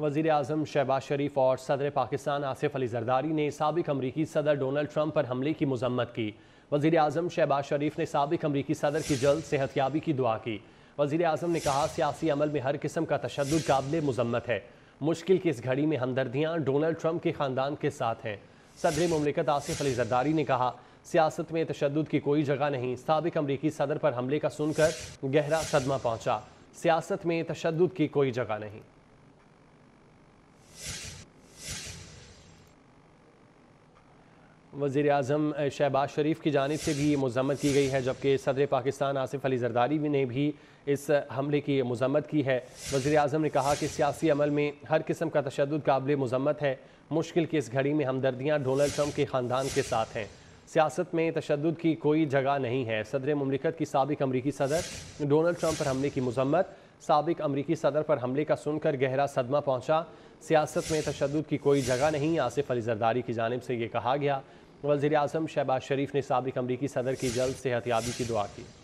वजीर अजम शहबाज शरीफ और सदर पाकिस्तान आसिफ अली जरदारी ने सबक अमरीकी सदर डोनल्ड ट्रंप पर हमले की मजम्मत की वजीर अजम शहबाज शरीफ ने सबक अमरीकी सदर की जल्द सेहतियाबी की दुआ की वजीर अजम ने कहा सियासी अमल में हर किस्म का तशद काबिल मजम्मत है मुश्किल की इस घड़ी में हमदर्दियाँ डोनल्ड ट्रंप के ख़ानदान के साथ हैं सदर ममलिकत आसिफ अली जरदारी ने कहा सियासत में तशद की कोई जगह नहीं सबक अमरीकी सदर पर हमले का सुनकर गहरा सदमा पहुँचा सियासत में तशद की कोई जगह नहीं वजीर अजम शहबाज शरीफ की जानब से भी ये मजम्मत की गई है जबकि सदर पाकिस्तान आसिफ अली जरदारी ने भी इस हमले की मजम्मत की है वज़ी अजम ने कहा कि सियासी अमल में हर किस्म का तशद काबिल मजम्मत है मुश्किल की इस घड़ी में हमदर्दियाँ डोनल्ड ट्रंप के ख़ानदान के साथ हैं सियासत में तशद की कोई जगह नहीं है सदर ममलिकत की सबक अमरीकी सदर डोनल्ड ट्रंप पर हमले की मजम्मत सबक अमरीकी सदर पर हमले का सुनकर गहरा सदमा पहुँचा सियासत में तशद की कोई जगह नहीं आसिफ अली जरदारी की जानब से ये कहा गया वजी अजम शहबाज शरीफ ने सबक अमरीकी सदर की जल्द सेहतियाबी की दुआ की